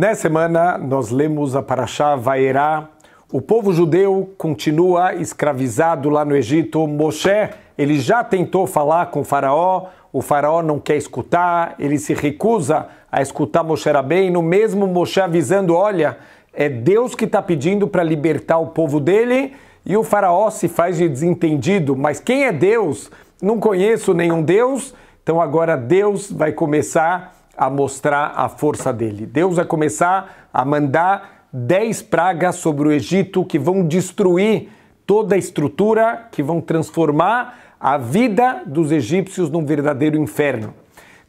Nessa semana, nós lemos a Parashá Vaerá. O povo judeu continua escravizado lá no Egito. Moshe, ele já tentou falar com o faraó, o faraó não quer escutar, ele se recusa a escutar Moshe Rabbeinu, mesmo Moshe avisando, olha, é Deus que está pedindo para libertar o povo dele, e o faraó se faz de desentendido. Mas quem é Deus? Não conheço nenhum Deus. Então agora Deus vai começar a mostrar a força dele. Deus vai começar a mandar dez pragas sobre o Egito que vão destruir toda a estrutura, que vão transformar a vida dos egípcios num verdadeiro inferno.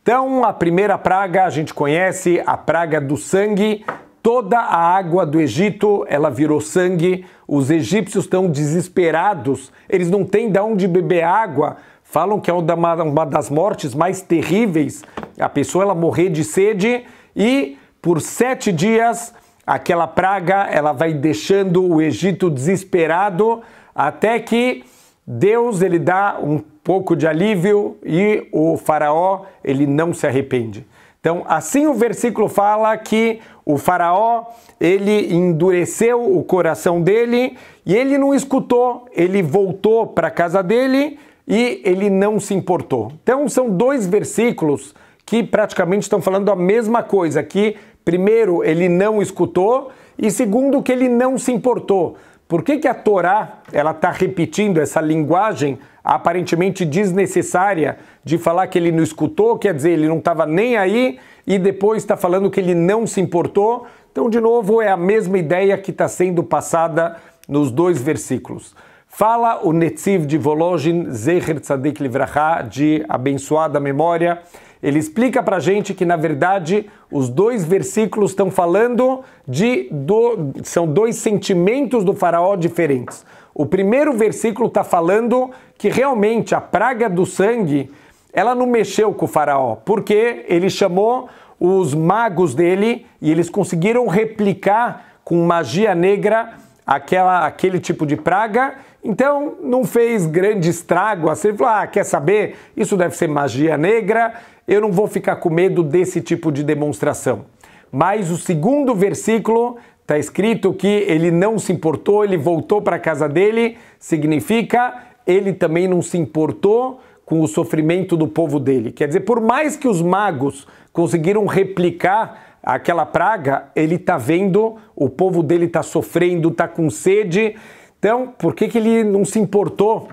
Então, a primeira praga a gente conhece, a praga do sangue. Toda a água do Egito, ela virou sangue. Os egípcios estão desesperados. Eles não têm de onde beber água Falam que é uma, das mortes mais terríveis. A pessoa ela morrer de sede e por sete dias aquela praga ela vai deixando o Egito desesperado até que Deus ele dá um pouco de alívio e o faraó ele não se arrepende. Então, assim o versículo fala que o faraó, ele endureceu o coração dele e ele não escutou, ele voltou para a casa dele e ele não se importou. Então são dois versículos que praticamente estão falando a mesma coisa, que primeiro ele não escutou e segundo que ele não se importou. Por que, que a Torá ela está repetindo essa linguagem aparentemente desnecessária de falar que ele não escutou, quer dizer, ele não estava nem aí e depois está falando que ele não se importou? Então, de novo, é a mesma ideia que está sendo passada nos dois versículos. Fala o Netziv de Volozhin, Zeher Tzadik Livraha, de abençoada memória. Ele explica para gente que, na verdade, os dois versículos estão falando de. Do, são dois sentimentos do faraó diferentes. O primeiro versículo está falando que realmente a praga do sangue ela não mexeu com o faraó, porque ele chamou os magos dele e eles conseguiram replicar com magia negra aquela, aquele tipo de praga então não fez grande estrago assim, falou: ah, quer saber? Isso deve ser magia negra, eu não vou ficar com medo desse tipo de demonstração. Mas o segundo versículo está escrito que ele não se importou, ele voltou para a casa dele, significa ele também não se importou com o sofrimento do povo dele. Quer dizer, por mais que os magos conseguiram replicar aquela praga, ele está vendo o povo dele está sofrendo, está com sede então, por que, que ele não se importou?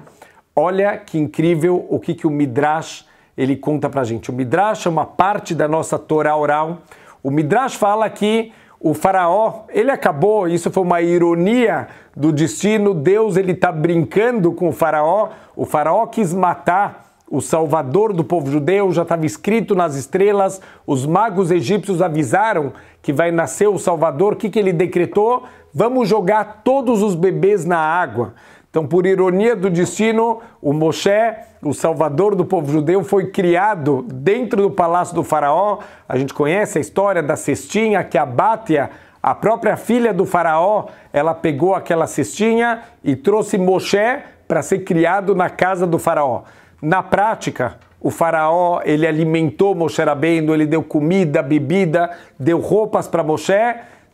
Olha que incrível o que, que o Midrash ele conta pra gente. O Midrash é uma parte da nossa Torá oral. O Midrash fala que o faraó, ele acabou, isso foi uma ironia do destino, Deus ele tá brincando com o faraó. O faraó quis matar o salvador do povo judeu, já estava escrito nas estrelas. Os magos egípcios avisaram que vai nascer o salvador. O que, que ele decretou? Vamos jogar todos os bebês na água. Então, por ironia do destino, o Moshe, o salvador do povo judeu, foi criado dentro do palácio do faraó. A gente conhece a história da cestinha que a Bátia, a própria filha do faraó, ela pegou aquela cestinha e trouxe Moshe para ser criado na casa do faraó. Na prática, o faraó, ele alimentou Moshe Rabbeinu, ele deu comida, bebida, deu roupas para Moshe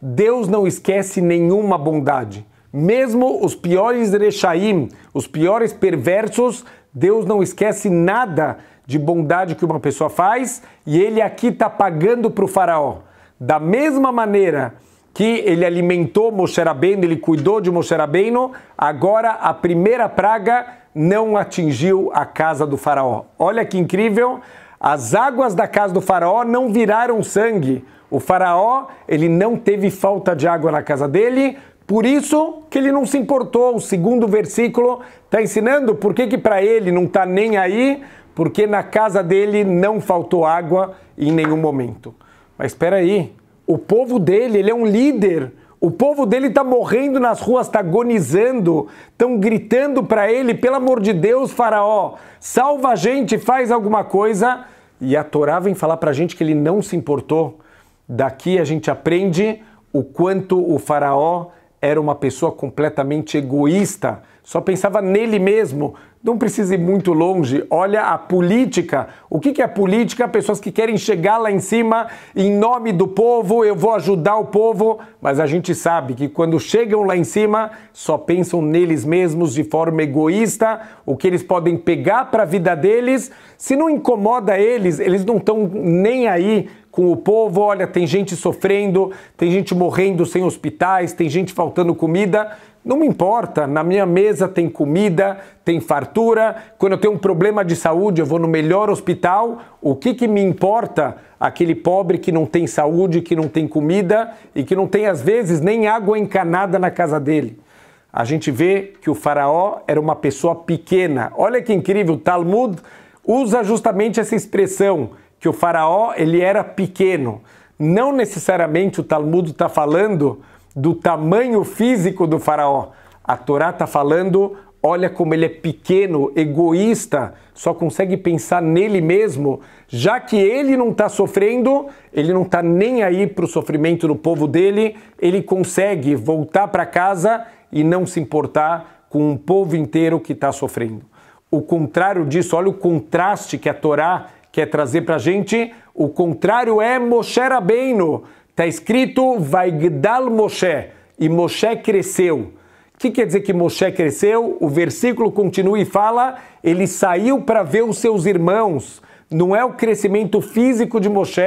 Deus não esquece nenhuma bondade. Mesmo os piores rechaim, os piores perversos, Deus não esquece nada de bondade que uma pessoa faz e ele aqui está pagando para o faraó. Da mesma maneira que ele alimentou Moshe Rabbeinu, ele cuidou de Moshe Rabbeinu, agora a primeira praga não atingiu a casa do faraó. Olha que incrível, as águas da casa do faraó não viraram sangue, o faraó, ele não teve falta de água na casa dele, por isso que ele não se importou. O segundo versículo está ensinando por que, que para ele não está nem aí, porque na casa dele não faltou água em nenhum momento. Mas espera aí, o povo dele, ele é um líder. O povo dele está morrendo nas ruas, está agonizando, estão gritando para ele, pelo amor de Deus, faraó, salva a gente, faz alguma coisa. E a Torá vem falar para a gente que ele não se importou. Daqui a gente aprende o quanto o faraó era uma pessoa completamente egoísta, só pensava nele mesmo. Não precisa ir muito longe. Olha a política. O que é política? Pessoas que querem chegar lá em cima em nome do povo, eu vou ajudar o povo, mas a gente sabe que quando chegam lá em cima, só pensam neles mesmos de forma egoísta, o que eles podem pegar para a vida deles. Se não incomoda eles, eles não estão nem aí com o povo. Olha, tem gente sofrendo, tem gente morrendo sem hospitais, tem gente faltando comida. Não me importa, na minha mesa tem comida, tem fartura. Quando eu tenho um problema de saúde, eu vou no melhor hospital. O que, que me importa aquele pobre que não tem saúde, que não tem comida e que não tem, às vezes, nem água encanada na casa dele? A gente vê que o faraó era uma pessoa pequena. Olha que incrível, o Talmud usa justamente essa expressão que o faraó ele era pequeno. Não necessariamente o Talmud está falando do tamanho físico do faraó. A Torá está falando, olha como ele é pequeno, egoísta, só consegue pensar nele mesmo. Já que ele não está sofrendo, ele não está nem aí para o sofrimento do povo dele, ele consegue voltar para casa e não se importar com um povo inteiro que está sofrendo. O contrário disso, olha o contraste que a Torá quer trazer para a gente, o contrário é Moshe Rabbeinu. Está escrito Vaigdal Moshe, e Moshe cresceu. O que quer dizer que Moshe cresceu? O versículo continua e fala, ele saiu para ver os seus irmãos. Não é o crescimento físico de Moshe,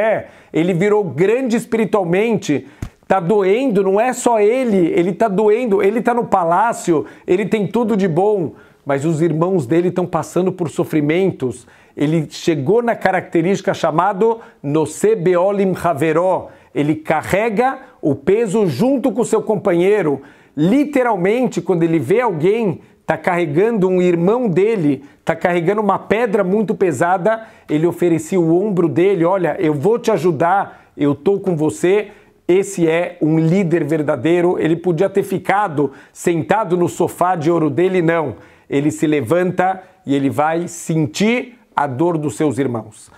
ele virou grande espiritualmente. Tá doendo, não é só ele, ele tá doendo, ele tá no palácio, ele tem tudo de bom, mas os irmãos dele estão passando por sofrimentos ele chegou na característica chamado Nocebeolim Beolim Haveró. Ele carrega o peso junto com o seu companheiro. Literalmente, quando ele vê alguém está carregando um irmão dele, está carregando uma pedra muito pesada, ele oferecia o ombro dele, olha, eu vou te ajudar, eu estou com você. Esse é um líder verdadeiro. Ele podia ter ficado sentado no sofá de ouro dele, não. Ele se levanta e ele vai sentir a dor dos seus irmãos.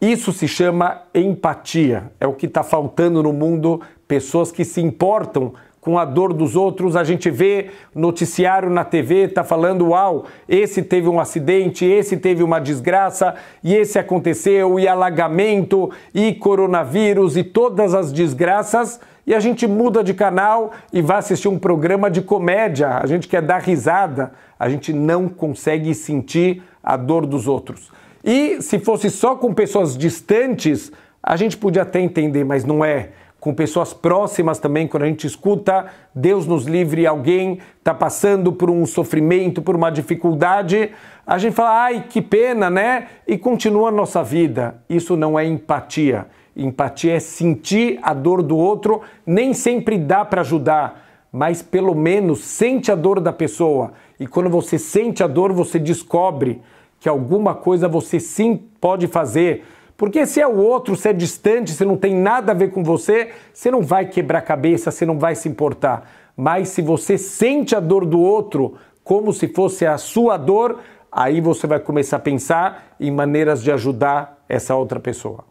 Isso se chama empatia. É o que está faltando no mundo. Pessoas que se importam com a dor dos outros. A gente vê noticiário na TV, está falando: uau, esse teve um acidente, esse teve uma desgraça, e esse aconteceu, e alagamento, e coronavírus, e todas as desgraças. E a gente muda de canal e vai assistir um programa de comédia. A gente quer dar risada. A gente não consegue sentir a dor dos outros. E se fosse só com pessoas distantes, a gente podia até entender, mas não é. Com pessoas próximas também, quando a gente escuta, Deus nos livre, alguém está passando por um sofrimento, por uma dificuldade, a gente fala, ai, que pena, né? E continua a nossa vida. Isso não é empatia. Empatia é sentir a dor do outro, nem sempre dá para ajudar mas pelo menos sente a dor da pessoa. E quando você sente a dor, você descobre que alguma coisa você sim pode fazer. Porque se é o outro, se é distante, se não tem nada a ver com você, você não vai quebrar cabeça, você não vai se importar. Mas se você sente a dor do outro como se fosse a sua dor, aí você vai começar a pensar em maneiras de ajudar essa outra pessoa.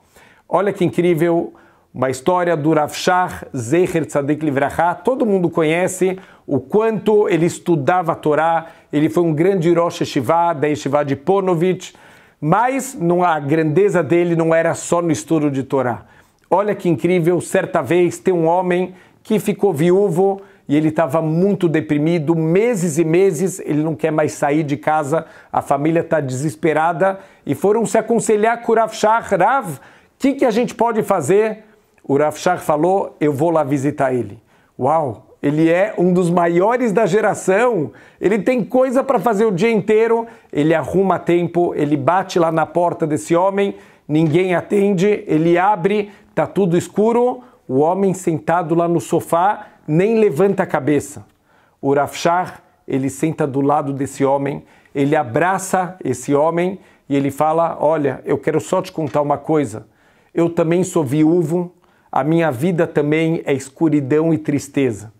Olha que incrível uma história do Rav Shach Zecher Tzadik Livraha, todo mundo conhece, o quanto ele estudava a Torá, ele foi um grande Rosh Hashivá, da Yeshiva de Ponovitch, mas não, a grandeza dele não era só no estudo de Torá. Olha que incrível, certa vez tem um homem que ficou viúvo e ele estava muito deprimido, meses e meses, ele não quer mais sair de casa, a família está desesperada e foram se aconselhar com o Rav Shach, Rav, o que, que a gente pode fazer? O Rav Shach falou, eu vou lá visitar ele. Uau, ele é um dos maiores da geração, ele tem coisa para fazer o dia inteiro, ele arruma tempo, ele bate lá na porta desse homem, ninguém atende, ele abre, tá tudo escuro, o homem sentado lá no sofá nem levanta a cabeça. O Rafchar ele senta do lado desse homem, ele abraça esse homem e ele fala: Olha, eu quero só te contar uma coisa. Eu também sou viúvo, a minha vida também é escuridão e tristeza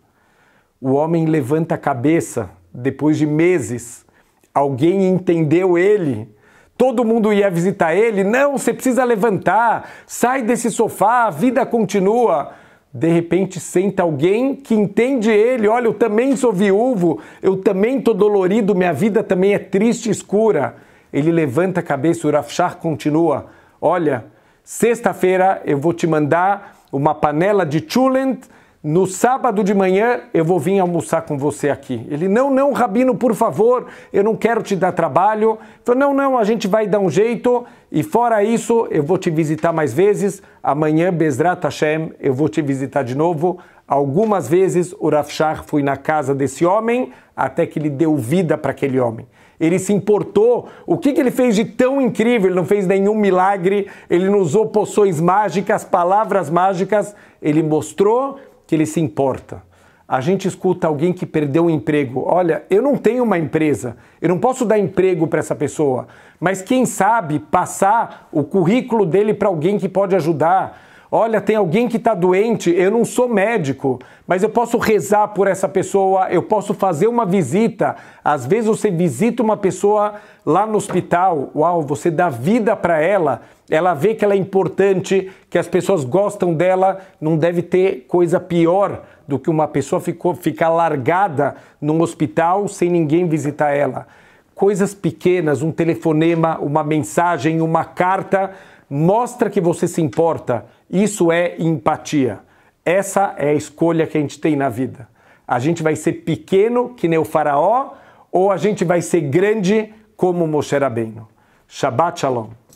o homem levanta a cabeça depois de meses. Alguém entendeu ele. Todo mundo ia visitar ele. Não, você precisa levantar. Sai desse sofá, a vida continua. De repente senta alguém que entende ele. Olha, eu também sou viúvo, eu também estou dolorido, minha vida também é triste e escura. Ele levanta a cabeça, o rafchar continua. Olha, sexta-feira eu vou te mandar uma panela de chulent no sábado de manhã eu vou vir almoçar com você aqui. Ele, não, não, Rabino, por favor, eu não quero te dar trabalho. Falei, não, não, a gente vai dar um jeito. E fora isso, eu vou te visitar mais vezes. Amanhã, Bezrat Hashem, eu vou te visitar de novo. Algumas vezes o Rafshar foi na casa desse homem até que ele deu vida para aquele homem. Ele se importou. O que, que, ele fez de tão incrível? Ele não fez nenhum milagre, ele não usou poções mágicas, palavras mágicas. Ele mostrou que ele se importa. A gente escuta alguém que perdeu o emprego. Olha, eu não tenho uma empresa, eu não posso dar emprego para essa pessoa, mas quem sabe passar o currículo dele para alguém que pode ajudar, Olha, tem alguém que está doente, eu não sou médico, mas eu posso rezar por essa pessoa, eu posso fazer uma visita. Às vezes você visita uma pessoa lá no hospital, uau, você dá vida para ela, ela vê que ela é importante, que as pessoas gostam dela, não deve ter coisa pior do que uma pessoa ficou, ficar largada num hospital sem ninguém visitar ela. Coisas pequenas, um telefonema, uma mensagem, uma carta mostra que você se importa. Isso é empatia. Essa é a escolha que a gente tem na vida. A gente vai ser pequeno, que nem o faraó, ou a gente vai ser grande como Moshe Rabbeinu. Shabbat Shalom.